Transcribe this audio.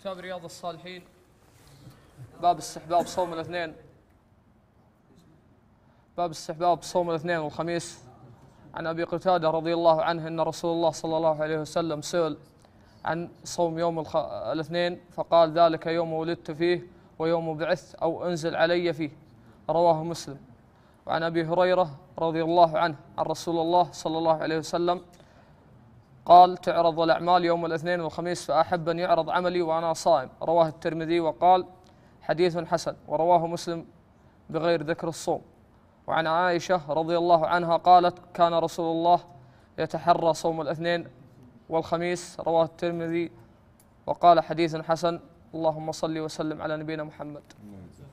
كتاب رياض الصالحين باب استحباب صوم الاثنين باب استحباب صوم الاثنين والخميس عن ابي قتاده رضي الله عنه ان رسول الله صلى الله عليه وسلم سئل عن صوم يوم الخ... الاثنين فقال ذلك يوم ولدت فيه ويوم بعثت او انزل علي فيه رواه مسلم وعن ابي هريره رضي الله عنه عن رسول الله صلى الله عليه وسلم قال تعرض الأعمال يوم الاثنين والخميس فأحب أن يعرض عملي وأنا صائم رواه الترمذي وقال حديث حسن ورواه مسلم بغير ذكر الصوم وعن عائشة رضي الله عنها قالت كان رسول الله يتحرى صوم الاثنين والخميس رواه الترمذي وقال حديث حسن اللهم صل وسلم على نبينا محمد نعم.